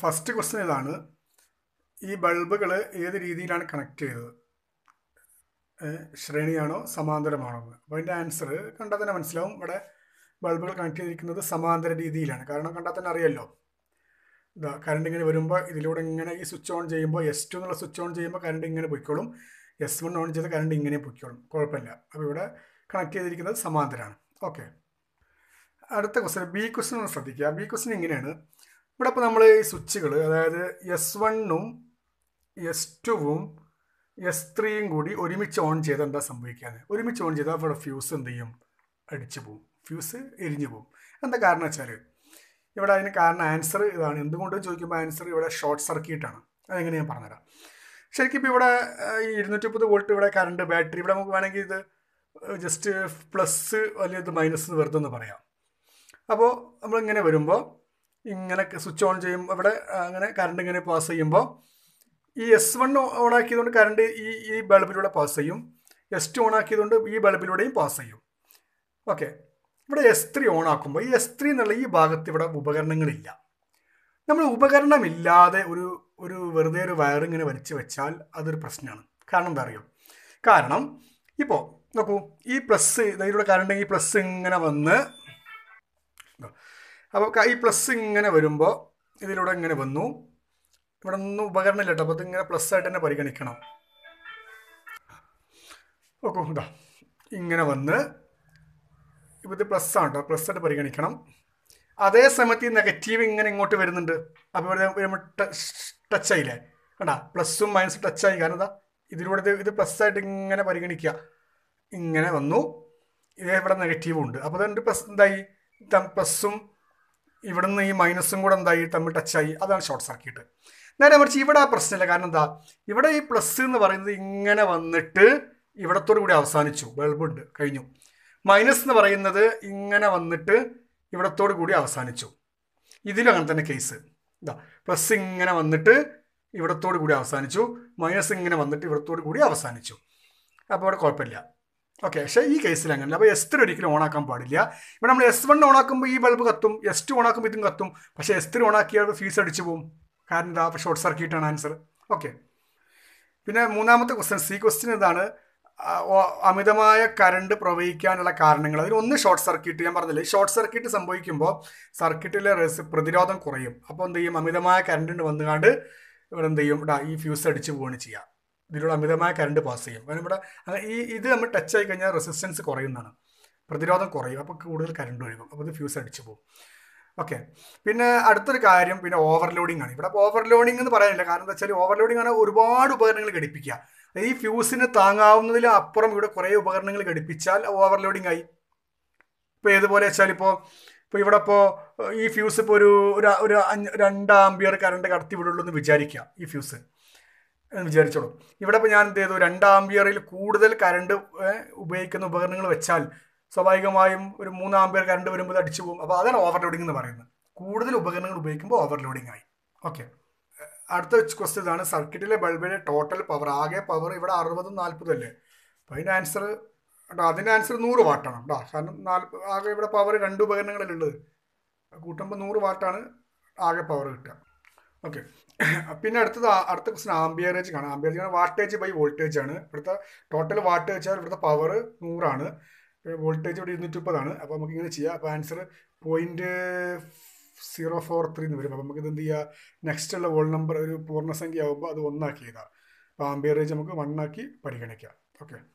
first question ഇതാണ് ഈ ബൾബുകൾ ഏത് രീതിയിലാണ് കണക്ട് ചെയ്തത് ശ്രേണിയാണോ സമാന്തരമാണോ എന്ന് അപ്പോൾ അതിൻ്റെ ആൻസർ കണ്ടാൽ തന്നെ മനസ്സിലാവും ഇവിടെ ബൾബുകൾ കണക്ട് ചെയ്തിരിക്കുന്നത് സമാന്തര രീതിയിലാണ് കാരണം കണ്ടാൽ തന്നെ അറിയാമല്ലോ ഇതാ കറണ്ട് ഇങ്ങനെ വരുമ്പോൾ ഇതിലൂടെ ഇങ്ങനെ ഈ സ്വിച്ച് ഓൺ ചെയ്യുമ്പോൾ എസ് ടു എന്നുള്ള സ്വിച്ച് ഓൺ ചെയ്യുമ്പോൾ കറണ്ട് ഇങ്ങനെ പൊയ്ക്കോളും എസ് വൺ ഓൺ ചെയ്ത് കറണ്ട് ഇങ്ങനെ പൊയ്ക്കോളും കുഴപ്പമില്ല അപ്പോൾ ഇവിടെ കണക്ട് ചെയ്തിരിക്കുന്നത് സമാന്തരമാണ് ഓക്കെ അടുത്ത ക്വസ്റ്റൻ ബി ക്വസ്റ്റൻ ഒന്ന് ശ്രദ്ധിക്കുക ബി ക്വസ്റ്റൻ ഇങ്ങനെയാണ് ഇവിടെ ഇപ്പോൾ നമ്മൾ ഈ സ്വിച്ചുകൾ അതായത് എസ് വണ്ണും എസ് ടുവും എസ് ത്രീയും കൂടി ഒരുമിച്ച് ഓൺ ചെയ്താൽ എന്താ സംഭവിക്കാന്ന് ഒരുമിച്ച് ഓൺ ചെയ്താൽ ഇവിടെ ഫ്യൂസ് എന്ത് ചെയ്യും അടിച്ചു പോവും ഫ്യൂസ് എരിഞ്ഞു പോവും എന്താ കാരണം വെച്ചാൽ ഇവിടെ അതിന് കാരണം ആൻസർ ഇതാണ് എന്തുകൊണ്ടും ചോദിക്കുമ്പോൾ ആൻസർ ഇവിടെ ഷോർട്ട് സർക്യൂട്ടാണ് അതെങ്ങനെ ഞാൻ പറഞ്ഞുതരാം ശരിക്കും ഇപ്പോൾ ഇവിടെ ഈ ഇരുന്നൂറ്റി മുപ്പത് വോൾട്ട് ഇവിടെ കറണ്ട് ബാറ്ററി ഇവിടെ നമുക്ക് വേണമെങ്കിൽ ഇത് ജസ്റ്റ് പ്ലസ് അല്ലെങ്കിൽ ഇത് മൈനസ് വെറുതെ എന്ന് പറയാം അപ്പോൾ നമ്മളിങ്ങനെ വരുമ്പോൾ ഇങ്ങനെ സ്വിച്ച് ഓൺ ചെയ്യുമ്പോൾ ഇവിടെ അങ്ങനെ കറണ്ട് ഇങ്ങനെ പാസ് ചെയ്യുമ്പോൾ ഈ എസ് വൺ ഓൺ ആക്കിയതുകൊണ്ട് കറണ്ട് ഈ ഈ ബൾബിലൂടെ പാസ് ചെയ്യും എസ് ടു ഓൺ ആക്കിയതുകൊണ്ട് ഈ ബൾബിലൂടെയും പാസ് ചെയ്യും ഓക്കെ ഇവിടെ എസ് ത്രീ ഓൺ ആക്കുമ്പോൾ ഈ എസ് ത്രീ എന്നുള്ള ഈ ഭാഗത്ത് ഇവിടെ ഉപകരണങ്ങളില്ല നമ്മൾ ഉപകരണമില്ലാതെ ഒരു ഒരു വെറുതെ ഒരു വയറിങ്ങനെ വലിച്ച് വെച്ചാൽ അതൊരു പ്രശ്നമാണ് കാരണം എന്താ അറിയോ കാരണം ഇപ്പോൾ നോക്കൂ ഈ പ്ലസ് ഇതിലൂടെ കറണ്ട് ഈ പ്ലസ് ഇങ്ങനെ വന്ന് അപ്പോൾ ഈ പ്ലസ് ഇങ്ങനെ വരുമ്പോൾ ഇതിലൂടെ ഇങ്ങനെ വന്നു ഇവിടെ ഒന്നും ഉപകരണമില്ല കേട്ടോ അപ്പോൾ ഇങ്ങനെ പ്ലസ് ആയിട്ട് തന്നെ പരിഗണിക്കണം ഓക്കെ ഇതാ ഇങ്ങനെ വന്ന് ഇപ്പം ഇത് പ്ലസ് ആണ് കേട്ടോ പ്ലസ് ആയിട്ട് പരിഗണിക്കണം അതേ സമയത്ത് ഈ നെഗറ്റീവ് ഇങ്ങനെ ഇങ്ങോട്ട് വരുന്നുണ്ട് അപ്പോൾ ഇവിടെ ടച്ച് ആയില്ലേ കണ്ട പ്ലസ്സും മൈനസും ടച്ച് ആയി കാരണം എന്താ ഇതിലൂടെ ഇത് പ്ലസ് ആയിട്ട് ഇങ്ങനെ പരിഗണിക്കുക ഇങ്ങനെ വന്നു ഇതേ ഇവിടെ നെഗറ്റീവും ഉണ്ട് അപ്പോൾ അതുകൊണ്ട് പ്ലസ് എന്തായി പ്ലസ്സും ഇവിടുന്ന് ഈ മൈനസും കൂടെ എന്തായി തമ്മിൽ ടച്ചായി അതാണ് ഷോർട്ട് സർക്യൂട്ട് നേരെ മറിച്ച് ഇവിടെ ആ പ്രശ്നമില്ല കാരണം എന്താ ഇവിടെ ഈ പ്ലസ് എന്ന് പറയുന്നത് ഇങ്ങനെ വന്നിട്ട് ഇവിടത്തോടു കൂടി അവസാനിച്ചു ബൾബുണ്ട് കഴിഞ്ഞു മൈനസ് എന്ന് പറയുന്നത് ഇങ്ങനെ വന്നിട്ട് ഇവിടത്തോടു കൂടി അവസാനിച്ചു ഇതിലും അങ്ങനെ തന്നെ കേസ് എന്താ പ്ലസ് ഇങ്ങനെ വന്നിട്ട് ഇവിടത്തോടു കൂടി അവസാനിച്ചു മൈനസ് ഇങ്ങനെ വന്നിട്ട് ഇവിടത്തോടു കൂടി അവസാനിച്ചു അപ്പോൾ അവിടെ കുഴപ്പമില്ല ഓക്കെ പക്ഷെ ഈ കേസിൽ അങ്ങനെ അപ്പോൾ എസ് ത്രീ ഒരിക്കലും ആക്കാൻ പാടില്ല ഇപ്പം നമ്മൾ എസ് വൺ ഓണാക്കുമ്പോൾ ഈ ബൾബ് കത്തും എസ് ടു ഓണാക്കുമ്പോൾ ഇതും കത്തും പക്ഷേ എസ് ത്രീ ഓണാക്കിയാൽ ഫീസ് അടിച്ചു പോകും കാരണം എന്താ ഷോർട്ട് സർക്യൂട്ടാണ് ആൻസർ ഓക്കെ പിന്നെ മൂന്നാമത്തെ ക്വസ്റ്റ്യൻ സി ക്വസ്റ്റ്യൻ ഇതാണ് അമിതമായ കറണ്ട് പ്രവഹിക്കാനുള്ള കാരണങ്ങൾ അതിൽ ഒന്ന് ഷോർട്ട് സർക്യൂട്ട് ഞാൻ പറഞ്ഞില്ലേ ഷോർട്ട് സർക്യൂട്ട് സംഭവിക്കുമ്പോൾ സർക്യൂട്ടിലെ പ്രതിരോധം കുറയും അപ്പോൾ എന്ത് ചെയ്യും അമിതമായ കറണ്ട് വന്നുകൊണ്ട് ഇവിടെ എന്ത് ചെയ്യും ഈ ഫ്യൂസ് അടിച്ച് പോവുകയാണ് ചെയ്യുക ഇതിലൂടെ അമിതമായ കറണ്ട് പാസ് ചെയ്യും കാരണം നമ്മുടെ ഈ ഇത് നമ്മൾ ടച്ച് ആയി കഴിഞ്ഞാൽ റെസിസ്റ്റൻസ് കുറയുന്നതാണ് പ്രതിരോധം കുറയും അപ്പോൾ കൂടുതൽ കറണ്ട് ഒഴുകും അപ്പോൾ ഇത് ഫ്യൂസ് അടിച്ചു പോകും ഓക്കെ പിന്നെ അടുത്തൊരു കാര്യം പിന്നെ ഓവർലോഡിംഗ് ആണ് ഇവിടെ ഓവർലോഡിംഗ് എന്ന് പറയാനില്ല കാരണം എന്താ വെച്ചാൽ ഓവർലോഡിംഗ് ആണ് ഒരുപാട് ഉപകരണങ്ങൾ ഘടിപ്പിക്കുക ഈ ഫ്യൂസിന് താങ്ങാവുന്നതിലും അപ്പുറം ഇവിടെ കുറേ ഉപകരണങ്ങൾ ഘടിപ്പിച്ചാൽ ഓവർലോഡിംഗ് ആയി ഇപ്പോൾ ഏതുപോലെ വെച്ചാൽ ഇപ്പോൾ ഇപ്പോൾ ഇവിടെ ഇപ്പോൾ ഈ ഫ്യൂസ് ഇപ്പോൾ ഒരു ഒരു രണ്ട് ആംബിയർ കറണ്ട് കടത്തി വിടുള്ളൂ എന്ന് വിചാരിക്കുക ഈ ഫ്യൂസ് വിചാരിച്ചോളൂ ഇവിടെ ഇപ്പോൾ ഞാൻ എന്ത് ചെയ്തു രണ്ട് ആംബിയറിൽ കൂടുതൽ കറണ്ട് ഉപയോഗിക്കുന്ന ഉപകരണങ്ങൾ വെച്ചാൽ സ്വാഭാവികമായും ഒരു മൂന്ന് ആംബിയർ കറണ്ട് വരുമ്പോൾ അടിച്ചു പോകും അപ്പോൾ അതാണ് ഓവർലോഡിംഗ് എന്ന് പറയുന്നത് കൂടുതൽ ഉപകരണങ്ങൾ ഉപയോഗിക്കുമ്പോൾ ഓവർലോഡിംഗ് ആയി ഓക്കെ അടുത്ത ക്വസ്റ്റ്യൻ ഇതാണ് സർക്യൂട്ടിലെ ബൾബിലെ ടോട്ടൽ പവർ ആകെ പവർ ഇവിടെ അറുപതും നാൽപ്പതും അല്ലേ അപ്പോൾ അതിൻ്റെ ആൻസർ കേട്ടോ അതിൻ്റെ ആൻസർ നൂറ് വാട്ടാണ് കേട്ടോ കാരണം നാൽപ്പത് ആകെ ഇവിടെ പവർ രണ്ട് ഉപകരണങ്ങളിലുള്ളത് കൂട്ടുമ്പോൾ നൂറ് വാട്ടാണ് ആകെ പവർ കിട്ടുക ഓക്കെ പിന്നെ അടുത്തത് അടുത്ത ക്വസ്റ്റൻ ആംബിയറേജ് ആണ് ആംബിയറേജ് വാട്ടേജ് ബൈ വോൾട്ടേജ് ആണ് ഇവിടുത്തെ ടോട്ടൽ വാട്ടേജ് വെച്ചാൽ ഇവിടുത്തെ പവർ നൂറാണ് വോൾട്ടേജ് ഇവിടെ ഇരുന്നൂറ്റി മുപ്പതാണ് അപ്പോൾ നമുക്ക് ഇങ്ങനെ ചെയ്യാം അപ്പോൾ answer point zero four three എന്ന് വരും അപ്പോൾ നമുക്ക് ഇത് എന്ത് ചെയ്യുക നെക്സ്റ്റ് ഉള്ള വോൾ നമ്പർ ഒരു പൂർണ്ണസംഖ്യ ആകുമ്പോൾ അത് ഒന്നാക്കി എഴുതാം അപ്പോൾ ആംബിയറേജ് നമുക്ക് വണ്ണാക്കി പരിഗണിക്കാം ഓക്കെ